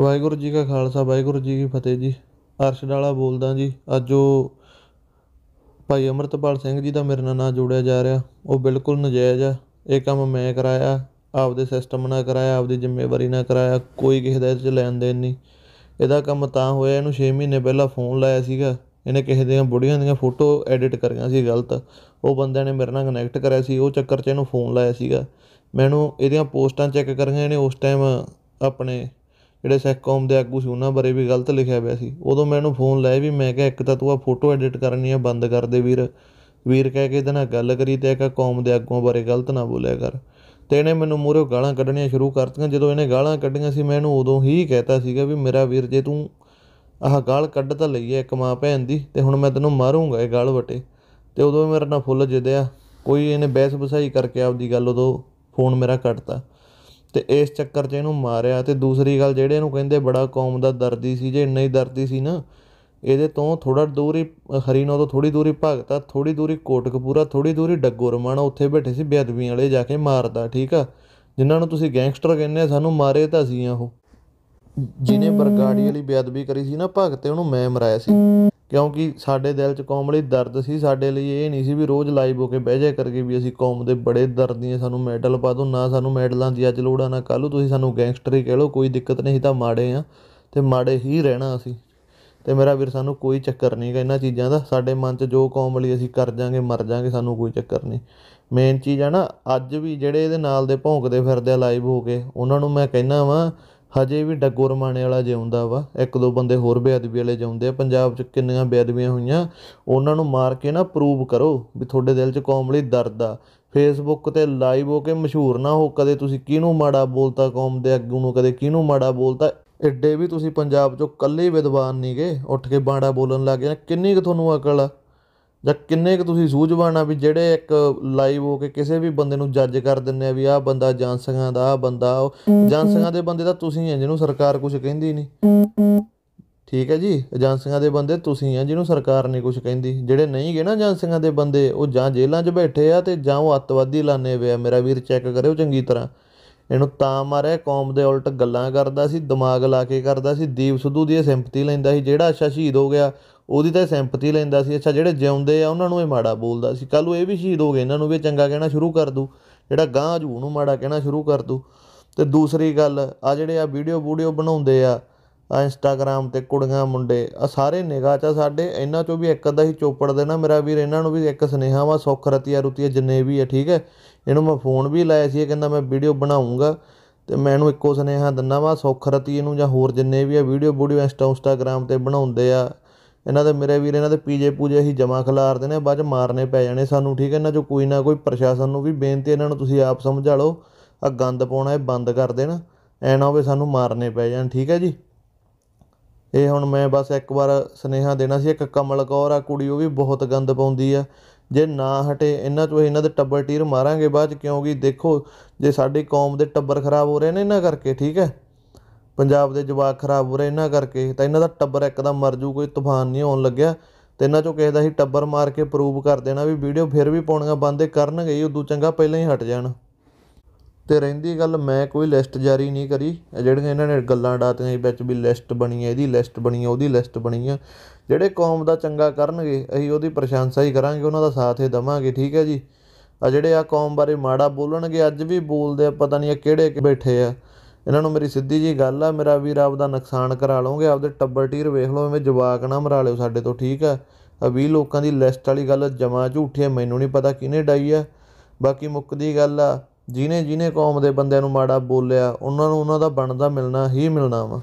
ਵਾਹਿਗੁਰੂ ਜੀ ਕਾ ਖਾਲਸਾ ਵਾਹਿਗੁਰੂ ਜੀ ਕੀ ਫਤਿਹ ਜੀ ਅਰਸ਼ਡਾਲਾ ਬੋਲਦਾ ਜੀ ਅੱਜ ਜੋ ਭਾਈ ਅਮਰਤਪਾਲ ਸਿੰਘ ਜੀ ਦਾ ਮੇਰੇ ਨਾਲ ਨਾਂ ਜੋੜਿਆ ਜਾ ਰਿਹਾ ਉਹ ਬਿਲਕੁਲ ਨਜਾਇਜ਼ ਆ ਇਹ ਕੰਮ ਮੈਂ ਕਰਾਇਆ ਆਪਦੇ ਸਿਸਟਮ ਨਾਲ ਕਰਾਇਆ ਆਪਦੀ ਜ਼ਿੰਮੇਵਾਰੀ ਨਾਲ ਕਰਾਇਆ ਕੋਈ ਕਿਸੇ ਦਾ ਇਹ ਚ ਲੈਣ ਦੇਣ ਨਹੀਂ ਇਹਦਾ ਕੰਮ ਤਾਂ ਹੋਇਆ ਇਹਨੂੰ 6 ਮਹੀਨੇ ਪਹਿਲਾਂ ਫੋਨ ਲਾਇਆ ਸੀਗਾ ਇਹਨੇ ਕਿਸੇ ਦੀਆਂ ਬੁੜੀਆਂ ਦੀਆਂ ਫੋਟੋ ਐਡਿਟ ਕਰੀਆਂ ਸੀ ਗਲਤ ਉਹ ਬੰਦਿਆਂ ਨੇ ਮੇਰੇ ਨਾਲ ਕਨੈਕਟ ਕਰਿਆ ਸੀ ਉਹ ਚੱਕਰ 'ਚ ਇਹਨੂੰ ਫੋਨ ਲਾਇਆ ਸੀਗਾ ਮੈਨੂੰ ਇਹਦੀਆਂ ਪੋਸਟਾਂ ਚੈੱਕ ਕਰੀਆਂ ਇਹਨੇ ਉਸ ਟਾਈਮ ਆਪਣੇ ਜਿਹੜੇ ਸਿੱਖ ਕੌਮ ਦੇ ਆਗੂ ਸੀ ਉਹਨਾਂ ਬਾਰੇ ਵੀ ਗਲਤ ਲਿਖਿਆ ਹੋਇਆ ਸੀ ਉਦੋਂ ਮੈਂ ਇਹਨੂੰ ਫੋਨ ਲਾਇਆ ਵੀ ਮੈਂ ਕਿਹਾ ਇੱਕ ਤਾਂ ਤੂੰ ਆ ਫੋਟੋ ਐਡਿਟ ਕਰਨੀ ਆ ਬੰਦ ਕਰ ਦੇ ਵੀਰ ਵੀਰ ਕਹਿ ਕੇ ਇਹਦੇ ਨਾਲ ਗੱਲ ਕਰੀ ਤੇ ਇੱਕ ਕੌਮ ਦੇ ਆਗੂਆਂ ਬਾਰੇ ਗਲਤ ਨਾ ਬੋਲਿਆ ਕਰ ਤੇ ਇਹਨੇ ਮੈਨੂੰ ਮੂਰੇ ਗਾਲਾਂ ਕੱਢਣੀਆਂ ਸ਼ੁਰੂ ਕਰਤੀਆਂ ਜਦੋਂ ਇਹਨੇ ਗਾਲਾਂ ਕੱਢੀਆਂ ਸੀ ਮੈਂ ਇਹਨੂੰ ਉਦੋਂ ਹੀ ਕਹਿਤਾ ਸੀਗਾ ਵੀ ਮੇਰਾ ਵੀਰ ਜੇ ਤੂੰ ਆਹ ਗਾਲ ਕੱਢ ਤਾਂ ਲਈ ਐ ਇੱਕ ਮਾਂ ਭੈਣ ਦੀ ਤੇ ਹੁਣ ਮੈਂ ਤੈਨੂੰ ਮਾਰੂੰਗਾ ਇਹ ਗਾਲ ਵਟੇ ਤੇ ਉਦੋਂ ਮੇਰਾ ਨਾ ਫੁੱਲ ਜਿਦਿਆ ਕੋਈ ਇਹਨੇ ਬਹਿਸ ਬਸਾਈ ਕਰਕੇ ਆਪਦੀ ਗੱਲ ਉਦੋਂ ਫੋਨ ਮੇਰਾ ਕੱਟਤਾ ਤੇ ਇਸ ਚੱਕਰ 'ਚ ਇਹਨੂੰ ਮਾਰਿਆ ਤੇ ਦੂਸਰੀ ਗੱਲ ਜਿਹੜੇ ਇਹਨੂੰ ਕਹਿੰਦੇ ਬੜਾ ਕੌਮ ਦਾ ਦਰਦੀ ਸੀ ਜੇ ਇੰਨਾ ਹੀ ਦਰਦੀ ਸੀ ਨਾ ਇਹਦੇ ਤੋਂ ਥੋੜਾ ਦੂਰੀ ਹਰੀਨੋ ਤੋਂ ਥੋੜੀ ਦੂਰੀ ਭਗਤਾ ਥੋੜੀ ਦੂਰੀ ਕੋਟਕਪੂਰਾ ਥੋੜੀ ਦੂਰੀ ਹੀ ਡੱਗੋ ਰਮਾਣਾ ਉੱਥੇ ਬੈਠੇ ਸੀ ਬੇਅਦਬੀਆਂ ਵਾਲੇ ਜਾ ਕੇ ਮਾਰਦਾ ਠੀਕ ਆ ਜਿਨ੍ਹਾਂ ਨੂੰ ਤੁਸੀਂ ਗੈਂਗਸਟਰ ਕਹਿੰਦੇ ਆ ਸਾਨੂੰ ਮਾਰੇ ਤਾਂ ਸੀ ਆ ਉਹ ਜਿਹਨੇ ਬਰਗਾੜੀ ਵਾਲੀ ਬੇਅਦਬੀ ਕਰੀ ਸੀ ਨਾ ਭਗਤ ਤੇ ਉਹਨੂੰ ਮੈਂ ਮਰਾਇਆ ਸੀ ਕਿਉਂਕਿ ਸਾਡੇ ਦਿਲ 'ਚ ਕੌਮ ਲਈ ਦਰਦ ਸੀ ਸਾਡੇ ਲਈ ਇਹ ਨਹੀਂ ਸੀ ਵੀ ਰੋਜ਼ ਲਾਈਵ ਹੋ ਕੇ ਬਹਿ ਜਾਇਆ ਕਰਕੇ ਵੀ ਅਸੀਂ ਕੌਮ ਦੇ ਬੜੇ ਦਰਦੀ ਸਾਨੂੰ ਮੈਡਲ ਪਾ ਦੋ ਨਾ ਸਾਨੂੰ ਮੈਡਲਾਂ ਦੀ ਅੱਜ ਲੋੜ ਆ ਨਾ ਕੱਲ ਤੁਸੀਂ ਸਾਨੂੰ ਗੈਂਗਸਟਰ ਹੀ ਕਹਿ ਲਓ ਕੋਈ ਦਿੱਕਤ ਨਹੀਂ ਤਾਂ ਮਾੜੇ ਆ ਤੇ ਮਾੜੇ ਹੀ ਰਹਿਣਾ ਅਸੀਂ ਤੇ ਮੇਰਾ ਵੀਰ ਸਾਨੂੰ ਕੋਈ ਚੱਕਰ ਨਹੀਂ ਹੈ ਇਹਨਾਂ ਚੀਜ਼ਾਂ ਦਾ ਸਾਡੇ ਮਨ 'ਚ ਜੋ ਕੌਮ ਲਈ ਅਸੀਂ ਕਰ ਜਾਾਂਗੇ ਮਰ ਜਾਾਂਗੇ ਸਾਨੂੰ ਕੋਈ ਚੱਕਰ ਨਹੀਂ ਮੇਨ ਚੀਜ਼ ਆ ਨਾ ਅੱਜ ਵੀ ਜਿਹੜੇ ਇਹਦੇ ਨਾਲ ਦੇ ਭੌਂਕਦੇ ਫਿਰਦੇ ਆ ਲਾਈਵ ਹੋ ਕੇ ਉਹਨਾਂ ਨੂੰ ਮੈਂ ਕਹਿਣਾ ਵਾਂ ਹਜੇ ਵੀ ਡੱਗੋ ਰਮਾਣੇ ਵਾਲਾ ਜਿਉਂਦਾ ਵਾ ਇੱਕ ਦੋ ਬੰਦੇ ਹੋਰ ਬੇਅਦਬੀ ਵਾਲੇ ਜਿਉਂਦੇ ਆ ਪੰਜਾਬ 'ਚ ਕਿੰਨੀਆਂ ਬੇਅਦਬੀਆਂ ਹੋਈਆਂ ਉਹਨਾਂ ਨੂੰ ਮਾਰ ਕੇ ਨਾ ਪ੍ਰੂਵ ਕਰੋ ਵੀ ਤੁਹਾਡੇ ਦਿਲ 'ਚ ਕੌਮ ਲਈ ਦਰਦ ਆ ਫੇਸਬੁੱਕ ਤੇ ਲਾਈਵ ਹੋ ਕੇ ਮਸ਼ਹੂਰ ਨਾ ਹੋ ਕਦੇ ਤੁਸੀਂ ਕਿਹਨੂੰ ਮਾੜਾ ਬੋਲਤਾ ਕੌਮ ਦੇ ਅੱਗੂ ਨੂੰ ਕਦੇ ਕਿਹਨੂੰ ਮਾੜਾ ਬੋਲਤਾ ਐਡੇ ਵੀ ਤੁਸੀਂ ਪੰਜਾਬ 'ਚੋਂ ਕੱਲੇ ਵਿਦਵਾਨ ਨਹੀਂਗੇ ਉੱਠ ਕੇ ਬਾੜਾ ਬੋਲਣ ਲੱਗ ਗਏ ਕਿੰਨੀ ਕੁ ਤੁਹਾਨੂੰ ਅਕਲ ਆ ਜਾਂ ਕਿੰਨੇ ਕੁ ਤੁਸੀਂ ਸੂਝਵਾਨ ਆ ਵੀ ਜਿਹੜੇ ਇੱਕ ਲਾਈਵ ਹੋ ਕੇ ਕਿਸੇ ਵੀ ਬੰਦੇ ਨੂੰ ਜੱਜ ਕਰ ਦਿੰਨੇ ਆ ਵੀ ਆਹ ਬੰਦਾ ਜਾਂਸੀਆਂ ਦਾ ਆਹ ਬੰਦਾ ਉਹ ਦੇ ਬੰਦੇ ਤਾਂ ਤੁਸੀਂ ਆ ਜਿਹਨੂੰ ਸਰਕਾਰ ਕੁਝ ਕਹਿੰਦੀ ਨਹੀਂ ਠੀਕ ਹੈ ਜੀ ਏਜੰਸੀਆਂ ਦੇ ਬੰਦੇ ਤੁਸੀਂ ਆ ਜਿਹਨੂੰ ਸਰਕਾਰ ਨਹੀਂ ਕੁਝ ਕਹਿੰਦੀ ਜਿਹੜੇ ਨਹੀਂ ਗਏ ਨਾ ਏਜੰਸੀਆਂ ਦੇ ਬੰਦੇ ਉਹ ਜਾਂ ਜੇਲ੍ਹਾਂ 'ਚ ਬੈਠੇ ਆ ਤੇ ਜਾਂ ਉਹ ਅੱਤਵਾਦੀ ਲਾਨੇ ਵੇ ਆ ਮੇਰਾ ਵੀਰ ਚੈੱਕ ਕਰਿਓ ਚੰਗੀ ਤਰ੍ਹਾਂ ਇਹਨੂੰ ਤਾਂ ਮਾਰਿਆ ਕੌਮ ਦੇ ਉਲਟ ਗੱਲਾਂ ਕਰਦਾ ਸੀ ਦਿਮਾਗ ਲਾ ਕੇ ਕਰਦਾ ਸੀ ਦੀਪ ਸਿੱਧੂ ਦੀ ਸਿੰਪਤੀ ਲੈਂਦਾ ਸੀ ਜਿਹੜਾ ਅੱਛਾ ਸ਼ਹੀਦ ਹੋ ਗਿਆ ਉਹਦੀ ਤਾਂ ਸਿੰਪਥੀ ਲੈਂਦਾ ਸੀ ਅੱਛਾ ਜਿਹੜੇ ਜਿਉਂਦੇ ਆ ਉਹਨਾਂ ਨੂੰ ਇਹ ਮਾੜਾ ਬੋਲਦਾ ਸੀ ਕੱਲ ਨੂੰ ਇਹ ਵੀ ਸ਼ਹੀਦ ਹੋ ਗਏ ਇਹਨਾਂ ਨੂੰ ਵੀ ਚੰਗਾ ਕਹਿਣਾ ਸ਼ੁਰੂ ਕਰ ਦੂ ਜਿਹੜਾ ਗਾਂ ਜੂ ਨੂੰ ਮਾੜਾ ਕਹਿਣਾ ਸ਼ੁਰੂ ਕਰ ਦੂ ਤੇ ਦੂਸਰੀ ਗੱਲ ਆ ਜਿਹੜੇ ਆ ਵੀਡੀਓ ਵੀਡੀਓ ਬਣਾਉਂਦੇ ਆ ਆ ਇੰਸਟਾਗ੍ਰam ਤੇ ਕੁੜੀਆਂ ਮੁੰਡੇ ਆ ਸਾਰੇ ਨਿਗਾਹ ਚ ਸਾਡੇ ਇਹਨਾਂ ਚੋਂ ਵੀ ਇੱਕ ਅੱਧਾ ਹੀ ਚੋਪੜ ਦੇਣਾ ਮੇਰਾ ਵੀਰ ਇਹਨਾਂ ਨੂੰ ਵੀ ਇੱਕ ਸਨੇਹਾ ਵਾ ਸੁੱਖ ਰਤੀਆ ਰੁਤੀਆ ਜਿੰਨੇ ਵੀ ਆ ਠੀਕ ਹੈ ਇਹਨੂੰ ਮੈਂ ਫੋਨ ਵੀ ਲਾਇਆ ਸੀ ਇਹ ਕਹਿੰਦਾ ਮੈਂ ਵੀਡੀਓ ਬਣਾਉਂਗਾ ਤੇ ਮੈਂ ਇਹਨੂੰ ਇੱਕੋ ਸਨੇਹਾ ਦਿੰਨਾ ਵਾ ਸੁੱਖ ਰਤੀ ਨੂੰ ਜਾਂ ਹੋਰ ਜਿੰਨੇ ਵੀ ਆ ਵੀਡੀਓ ਵੀਡੀਓ ਇੰਸਟਾ ਇੰਸਟਾਗ੍ਰam ਤੇ ਬਣਾਉਂਦੇ ਆ ਇਹਨਾਂ ਦੇ ਮੇਰੇ ਵੀਰ ਇਹਨਾਂ ਦੇ ਪੀਜੇ ਪੂਜੇ ਹੀ ਜਮਾ ਖਲਾਰ ਨੇ ਬਾਅਦ ਚ ਮਾਰਨੇ ਪੈ ਜਾਣੇ ਸਾਨੂੰ ਠੀਕ ਹੈ ਇਹਨਾਂ ਚੋਂ ਕੋਈ ਨਾ ਕੋਈ ਪ੍ਰਸ਼ਾਸਨ ਨੂੰ ਵੀ ਬੇਨਤੀ ਇਹਨਾਂ ਨੂੰ ਤੁਸੀਂ ਆਪ ਸਮਝਾ ਲਓ ਆ ਗੰਦ ਪਾਉਣਾ ਇਹ ਬੰਦ ਕਰ ਦੇਣ ਐ ਨਾ ਹੋਵੇ ਸਾਨੂੰ ਮਾਰਨੇ ਪੈ ਜਾਣ ਠੀਕ ਹੈ ਜੀ ਇਹ ਹੁਣ ਮੈਂ ਬਸ ਇੱਕ ਵਾਰ ਸਨੇਹਾ ਦੇਣਾ ਸੀ ਇੱਕ ਕਮਲ ਕੌਰ ਆ ਕੁੜੀ ਉਹ ਵੀ ਬਹੁਤ ਗੰਦ ਪਾਉਂਦੀ ਆ ਜੇ ਨਾ ਹਟੇ ਇਹਨਾਂ ਚੋਂ ਇਹਨਾਂ ਦੇ ਟੱਬਰ ਟੀਰ ਮਾਰਾਂਗੇ ਬਾਅਦ ਕਿਉਂਕਿ ਦੇਖੋ ਜੇ ਸਾਡੀ ਕੌਮ ਦੇ ਟੱਬਰ ਖਰਾਬ ਹੋ ਰਹੇ ਨੇ ਇਹਨਾਂ ਕਰਕੇ ਠੀਕ ਹੈ ਪੰਜਾਬ ਦੇ ਜਵਾਕ ਖਰਾਬ ਹੋ ਰਹੇ ਇਹਨਾਂ ਕਰਕੇ ਤਾਂ ਇਹਨਾਂ ਦਾ ਟੱਬਰ ਇੱਕਦਮ ਮਰ ਜੂ ਕੋਈ ਤੂਫਾਨ ਨਹੀਂ ਆਉਣ ਲੱਗਿਆ ਤੇ ਇਹਨਾਂ 'ਚੋਂ ਕਿਸੇ ਦਾ ਹੀ ਟੱਬਰ ਮਾਰ ਕੇ ਪ੍ਰੂਵ ਕਰ ਦੇਣਾ ਵੀ ਵੀਡੀਓ ਫਿਰ ਵੀ ਪਾਉਣੀਆਂ ਬੰਦ ਕਰਨਗੇ ਹੀ ਉਦੋਂ ਚੰਗਾ ਪਹਿਲਾਂ ਹੀ ਹਟ ਜਾਣ ਤੇ ਰਹਿੰਦੀ ਗੱਲ ਮੈਂ ਕੋਈ ਲਿਸਟ ਜਾਰੀ ਨਹੀਂ ਕਰੀ ਜਿਹੜੀਆਂ ਇਹਨਾਂ ਨੇ ਗੱਲਾਂ ਡਾਤੀਆਂ ਵਿੱਚ ਵੀ ਲਿਸਟ ਬਣੀ ਹੈ ਇਹਦੀ ਲਿਸਟ ਬਣੀ ਹੈ ਉਹਦੀ ਲਿਸਟ ਬਣੀ ਹੈ ਜਿਹੜੇ ਕੌਮ ਦਾ ਚੰਗਾ ਕਰਨਗੇ ਅਸੀਂ ਉਹਦੀ ਪ੍ਰਸ਼ੰਸਾ ਹੀ ਕਰਾਂਗੇ ਉਹਨਾਂ ਦਾ ਸਾਥ ਹੀ ਦੇਵਾਂਗੇ ਠੀਕ ਹੈ ਜੀ ਆ ਜਿਹੜੇ ਆ ਕੌਮ ਬਾਰੇ ਮਾੜਾ ਬੋਲਣਗੇ ਅੱਜ ਵੀ ਬੋਲਦੇ ਆ ਪਤਾ ਨਹੀਂ ਇਹ ਕਿਹੜੇ ਬੈਠੇ ਆ ਇਹਨਾਂ ਨੂੰ ਮੇਰੀ ਸਿੱਧੀ ਜੀ ਗੱਲ ਆ ਮੇਰਾ ਵੀਰ ਆਪਦਾ ਨੁਕਸਾਨ ਕਰਾ ਲਓਗੇ ਆਪਦੇ ਟੱਬਰ ਟੀਰ ਵੇਖ ਲਓ ਐਵੇਂ ਜਵਾਕ ਨਾ ਮਰਾ ਲਿਓ ਸਾਡੇ ਤੋਂ ਠੀਕ ਆ ਆ 20 ਲੋਕਾਂ ਦੀ ਲਿਸਟ ਵਾਲੀ ਗੱਲ ਜਮਾ ਝੂਠੀ ਐ ਮੈਨੂੰ ਨਹੀਂ ਪਤਾ ਕਿਹਨੇ ਡਾਈ ਆ ਬਾਕੀ ਮੁੱਕਦੀ ਗੱਲ ਆ ਜਿਨੇ ਜਿਨੇ ਕੌਮ ਦੇ ਬੰਦਿਆਂ ਨੂੰ ਮਾੜਾ ਬੋਲਿਆ ਉਹਨਾਂ ਨੂੰ ਉਹਨਾਂ ਦਾ ਬਣਦਾ ਮਿਲਣਾ ਹੀ ਮਿਲਣਾ ਵਾ